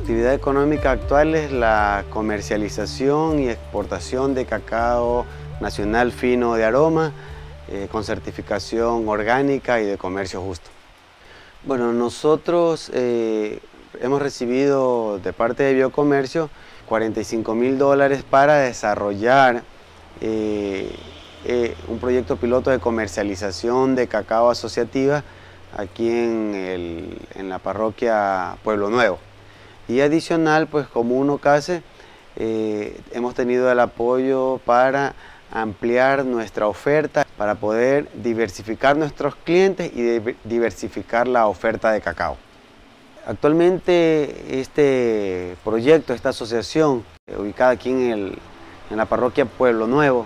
La actividad económica actual es la comercialización y exportación de cacao nacional fino de aroma eh, con certificación orgánica y de comercio justo. Bueno, nosotros eh, hemos recibido de parte de Biocomercio 45 mil dólares para desarrollar eh, un proyecto piloto de comercialización de cacao asociativa aquí en la parroquia Pueblo Nuevo. Y adicional, pues como uno case, eh, hemos tenido el apoyo para ampliar nuestra oferta, para poder diversificar nuestros clientes y diversificar la oferta de cacao. Actualmente este proyecto, esta asociación, eh, ubicada aquí en, la parroquia Pueblo Nuevo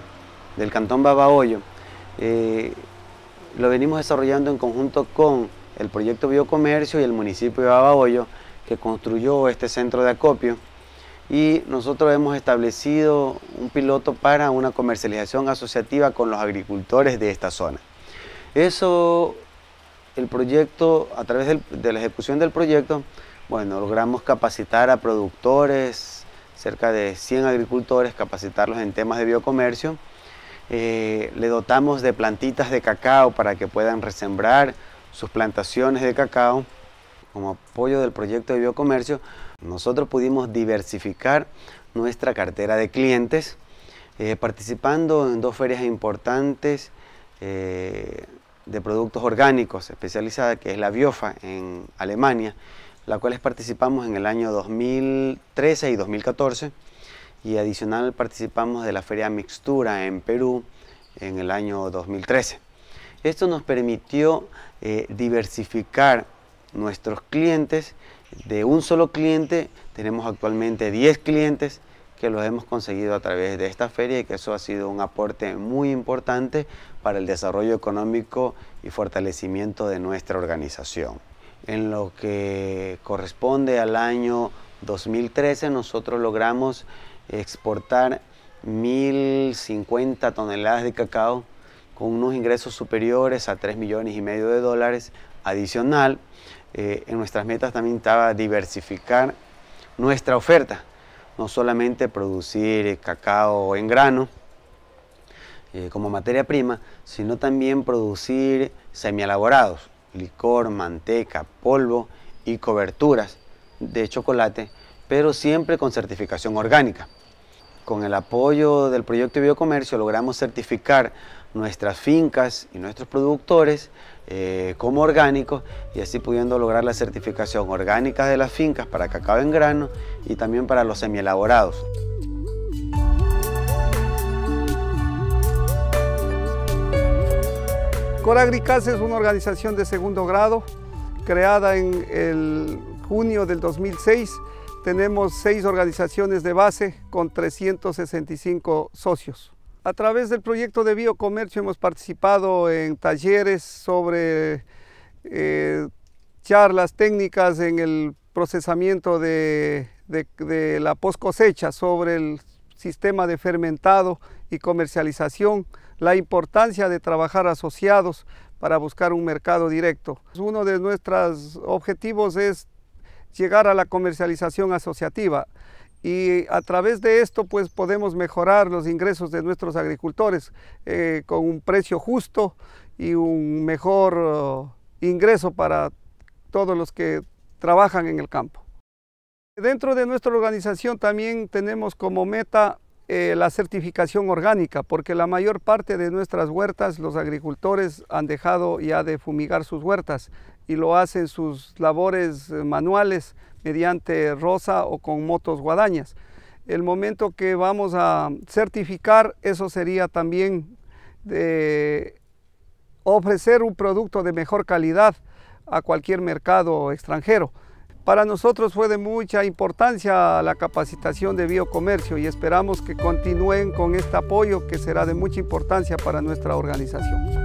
del Cantón Babahoyo, eh, lo venimos desarrollando en conjunto con el proyecto Biocomercio y el municipio de Babahoyo, que construyó este centro de acopio y nosotros hemos establecido un piloto para una comercialización asociativa con los agricultores de esta zona. Eso, el proyecto, a través de la ejecución del proyecto, bueno, logramos capacitar a productores, cerca de 100 agricultores, capacitarlos en temas de biocomercio. Eh, le dotamos de plantitas de cacao para que puedan resembrar sus plantaciones de cacao como apoyo del proyecto de biocomercio, nosotros pudimos diversificar nuestra cartera de clientes, eh, participando en dos ferias importantes eh, de productos orgánicos especializadas que es la Biofa en Alemania, la cual participamos en el año 2013 y 2014, y adicional participamos de la Feria Mixtura en Perú en el año 2013. Esto nos permitió eh, diversificar nuestros clientes. De un solo cliente tenemos actualmente 10 clientes que los hemos conseguido a través de esta feria y que eso ha sido un aporte muy importante para el desarrollo económico y fortalecimiento de nuestra organización. En lo que corresponde al año 2013 nosotros logramos exportar 1.050 toneladas de cacao con unos ingresos superiores a 3 millones y medio de dólares adicional. Eh, en nuestras metas también estaba diversificar nuestra oferta, no solamente producir cacao en grano eh, como materia prima, sino también producir semielaborados, licor, manteca, polvo y coberturas de chocolate, pero siempre con certificación orgánica. Con el apoyo del proyecto de Biocomercio logramos certificar nuestras fincas y nuestros productores eh, como orgánicos y así pudiendo lograr la certificación orgánica de las fincas para cacao en grano y también para los semielaborados. Coragricas es una organización de segundo grado creada en el junio del 2006 tenemos seis organizaciones de base con 365 socios. A través del proyecto de biocomercio hemos participado en talleres sobre eh, charlas técnicas en el procesamiento de, de la post cosecha, sobre el sistema de fermentado y comercialización, la importancia de trabajar asociados para buscar un mercado directo. Uno de nuestros objetivos es llegar a la comercialización asociativa y a través de esto pues podemos mejorar los ingresos de nuestros agricultores eh, con un precio justo y un mejor oh, ingreso para todos los que trabajan en el campo. Dentro de nuestra organización también tenemos como meta eh, la certificación orgánica, porque la mayor parte de nuestras huertas los agricultores han dejado ya de fumigar sus huertas y lo hacen sus labores eh, manuales mediante rosa o con motos guadañas. El momento que vamos a certificar, eso sería también de ofrecer un producto de mejor calidad a cualquier mercado extranjero. Para nosotros fue de mucha importancia la capacitación de biocomercio y esperamos que continúen con este apoyo que será de mucha importancia para nuestra organización.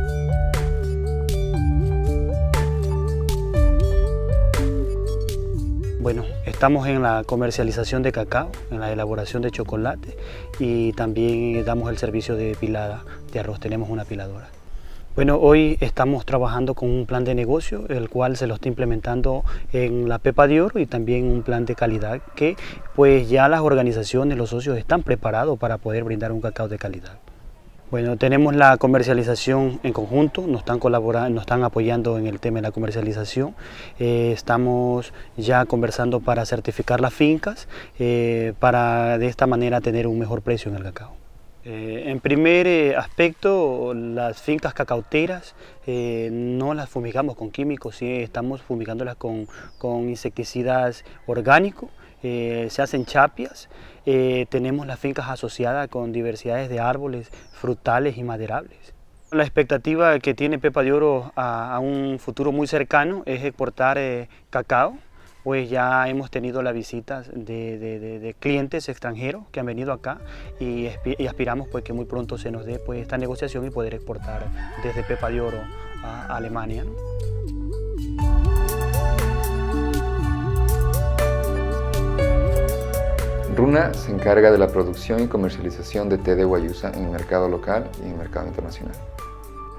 Bueno, estamos en la comercialización de cacao, en la elaboración de chocolate y también damos el servicio de pilada de arroz, tenemos una piladora. Bueno, hoy estamos trabajando con un plan de negocio, el cual se lo está implementando en la Pepa de Oro y también un plan de calidad que pues ya las organizaciones, los socios están preparados para poder brindar un cacao de calidad. Bueno, tenemos la comercialización en conjunto, nos están colaborando, nos están apoyando en el tema de la comercialización. Eh, estamos ya conversando para certificar las fincas, eh, para de esta manera tener un mejor precio en el cacao. Eh, en primer aspecto, las fincas cacauteras no las fumigamos con químicos, sí, estamos fumigándolas con, con insecticidas orgánicos, se hacen chapias eh, tenemos las fincas asociadas con diversidades de árboles frutales y maderables. La expectativa que tiene Pepa de Oro a, un futuro muy cercano es exportar eh, cacao, pues ya hemos tenido las visitas de, clientes extranjeros que han venido acá y, aspiramos pues que muy pronto se nos dé pues esta negociación y poder exportar desde Pepa de Oro a, Alemania. Runa se encarga de la producción y comercialización de té de guayusa en el mercado local y en el mercado internacional.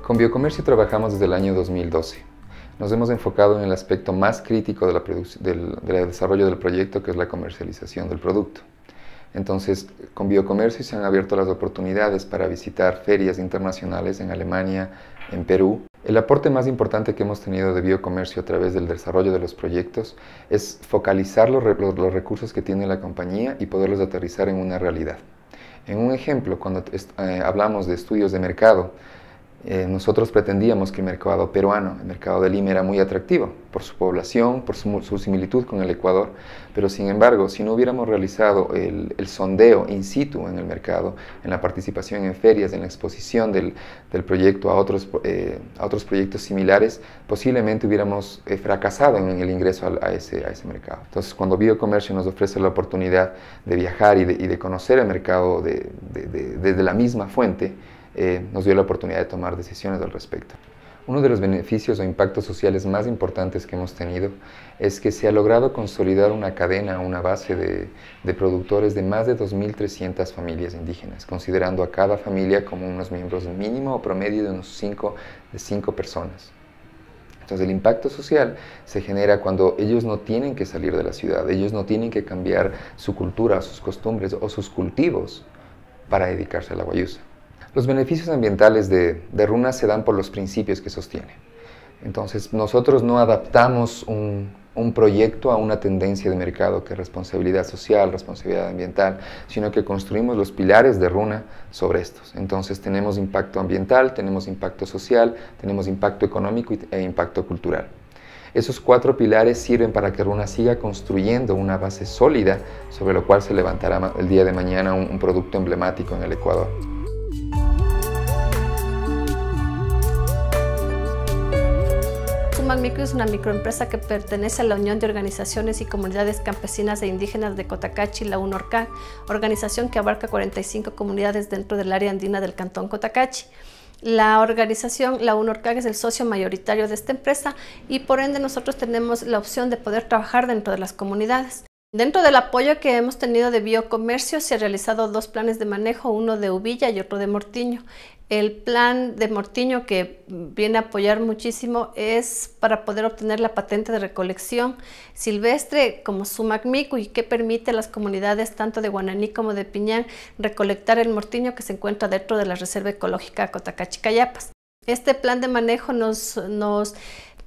Con Biocomercio trabajamos desde el año 2012. Nos hemos enfocado en el aspecto más crítico del desarrollo del proyecto, que es la comercialización del producto. Entonces, con Biocomercio se han abierto las oportunidades para visitar ferias internacionales en Alemania, en Perú, el aporte más importante que hemos tenido de biocomercio a través del desarrollo de los proyectos es focalizar los, recursos que tiene la compañía y poderlos aterrizar en una realidad. En un ejemplo, cuando eh, hablamos de estudios de mercado, eh, nosotros pretendíamos que el mercado peruano, el mercado de Lima, era muy atractivo por su población, por su, similitud con el Ecuador, pero sin embargo, si no hubiéramos realizado el, sondeo in situ en el mercado, en la participación en ferias, en la exposición del, proyecto a otros, eh, otros proyectos similares, posiblemente hubiéramos eh, fracasado en el ingreso a, ese, mercado. Entonces, cuando Biocomercio nos ofrece la oportunidad de viajar y de, conocer el mercado desde la misma fuente, eh, nos dio la oportunidad de tomar decisiones al respecto. Uno de los beneficios o impactos sociales más importantes que hemos tenido es que se ha logrado consolidar una cadena, una base de, productores de más de 2.300 familias indígenas, considerando a cada familia como unos miembros mínimo o promedio de unos 5 de cinco personas. Entonces el impacto social se genera cuando ellos no tienen que salir de la ciudad, ellos no tienen que cambiar su cultura, sus costumbres o sus cultivos para dedicarse a la guayusa. Los beneficios ambientales de, Runa se dan por los principios que sostiene. Entonces, nosotros no adaptamos un, proyecto a una tendencia de mercado que es responsabilidad social, responsabilidad ambiental, sino que construimos los pilares de Runa sobre estos. Entonces tenemos impacto ambiental, tenemos impacto social, tenemos impacto económico e impacto cultural. Esos cuatro pilares sirven para que Runa siga construyendo una base sólida sobre la cual se levantará el día de mañana un producto emblemático en el Ecuador. Micro es una microempresa que pertenece a la Unión de Organizaciones y Comunidades Campesinas e Indígenas de Cotacachi, la UNORCA, organización que abarca 45 comunidades dentro del área andina del Cantón Cotacachi. La organización, la UNORCAG, es el socio mayoritario de esta empresa y por ende nosotros tenemos la opción de poder trabajar dentro de las comunidades. Dentro del apoyo que hemos tenido de Biocomercio se han realizado dos planes de manejo, uno de Uvilla y otro de Mortiño. El plan de Mortiño que viene a apoyar muchísimo es para poder obtener la patente de recolección silvestre como Sumacmicu y que permite a las comunidades tanto de Guananí como de Piñán recolectar el mortiño que se encuentra dentro de la Reserva Ecológica Cotacachicayapas. Este plan de manejo nos, nos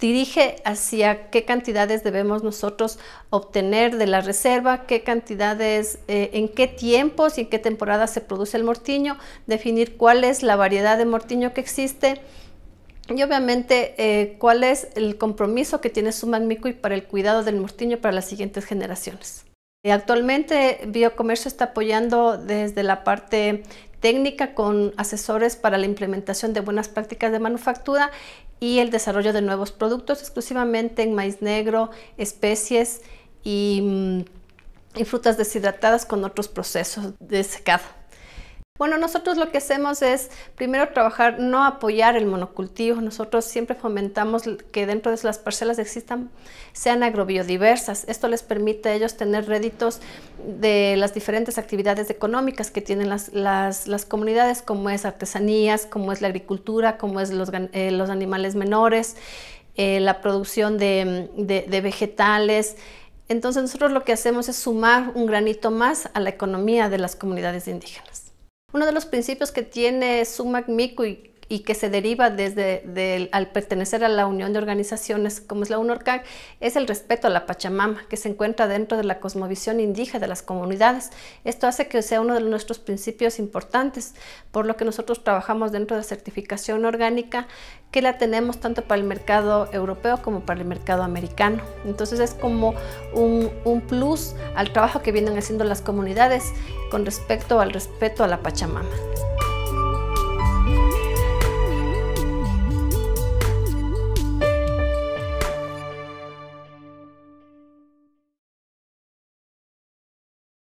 dirige hacia qué cantidades debemos nosotros obtener de la reserva, qué cantidades, eh, en qué tiempos y en qué temporada se produce el mortiño, definir cuál es la variedad de mortiño que existe y obviamente eh, cuál es el compromiso que tiene su y para el cuidado del mortiño para las siguientes generaciones. Eh, actualmente Biocomercio está apoyando desde la parte técnica con asesores para la implementación de buenas prácticas de manufactura y el desarrollo de nuevos productos exclusivamente en maíz negro, especies y, mm, frutas deshidratadas con otros procesos de secado. Bueno, nosotros lo que hacemos es primero trabajar, no apoyar el monocultivo. Nosotros siempre fomentamos que dentro de las parcelas existan, sean agrobiodiversas. Esto les permite a ellos tener réditos de las diferentes actividades económicas que tienen las, las, las comunidades, como es artesanías, como es la agricultura, como es los, eh, los animales menores, eh, la producción de vegetales. Entonces nosotros lo que hacemos es sumar un granito más a la economía de las comunidades indígenas. Uno de los principios que tiene Sumac Mikui y que se deriva desde al pertenecer a la Unión de Organizaciones como es la UNORCAG, es el respeto a la Pachamama, que se encuentra dentro de la cosmovisión indígena de las comunidades. Esto hace que sea uno de nuestros principios importantes, por lo que nosotros trabajamos dentro de certificación orgánica, que la tenemos tanto para el mercado europeo como para el mercado americano. Entonces es como un plus al trabajo que vienen haciendo las comunidades con respecto al respeto a la Pachamama.